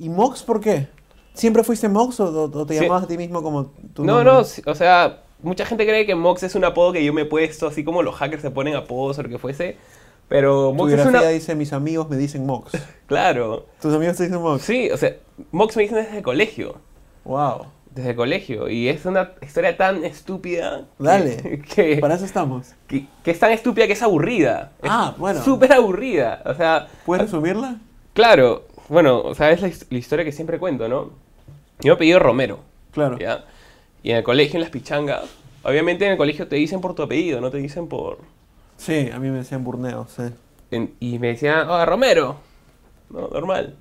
¿Y Mox por qué? ¿Siempre fuiste Mox o, te llamabas a ti mismo como tu No, nombre? no, o sea, mucha gente cree que Mox es un apodo que yo me he puesto, así como los hackers se ponen apodos o lo que fuese. Pero Mox es una... dice, mis amigos me dicen Mox. claro. ¿Tus amigos te dicen Mox? Sí, o sea, Mox me dicen desde el colegio. Wow. Desde el colegio. Y es una historia tan estúpida. Dale. para eso estamos. Que, es tan estúpida que es aburrida. Ah, bueno. Súper aburrida. O sea. ¿Puedes resumirla? Claro bueno, o sea, es la, historia que siempre cuento, ¿no? Yo me he pedido Romero. Claro. ¿ya? Y en el colegio, en las pichangas, obviamente en el colegio te dicen por tu apellido, no te dicen por... Sí, a mí me decían Burneo, sí. y me decían, oh, Romero. No, normal.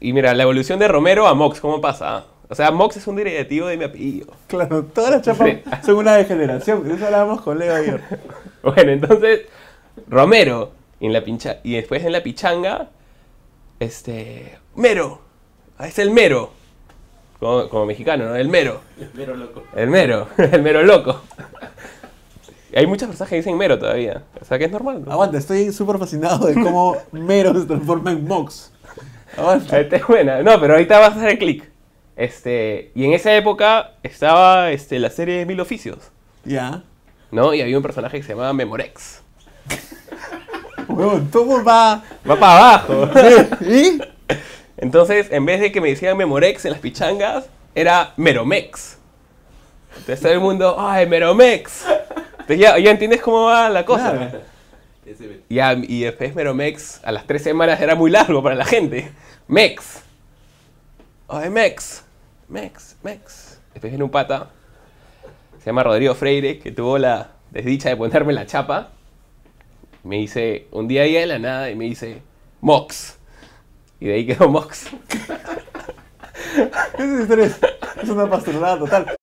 Y mira, la evolución de Romero a Mox, ¿cómo pasa? O sea, Mox es un derivativo de mi apellido. Claro, todas las chapas son una degeneración, eso hablábamos con Leo ayer. bueno, entonces, Romero, en la pincha y después en la pichanga, este, mero, es el mero. Como, mexicano, ¿no? El mero. El mero loco. El mero, el mero loco. Hay muchas personas que dicen mero todavía. O sea que es normal. ¿no? Aguanta, estoy súper fascinado de cómo mero se transforma en mox. Aguanta. Esta es buena. No, pero ahorita vas a hacer clic. Este, y en esa época estaba este, la serie de Mil Oficios. Ya. ¿No? Y había un personaje que se llamaba Memorex. tú ¿cómo va Va para abajo. Entonces, en vez de que me decían Memorex en las pichangas, era Meromex. Entonces todo el mundo, ¡ay, Meromex! ya, entiendes cómo va la cosa. Y, y después Meromex, a las tres semanas era muy largo para la gente. Mex. ¡Ay, Mex! Mex, Mex. Después viene un pata, se llama Rodrigo Freire, que tuvo la desdicha de ponerme la chapa. Me dice, un día ahí de la nada y me dice, Mox. Y de ahí quedó Mox. Esa historia es una pastelada total.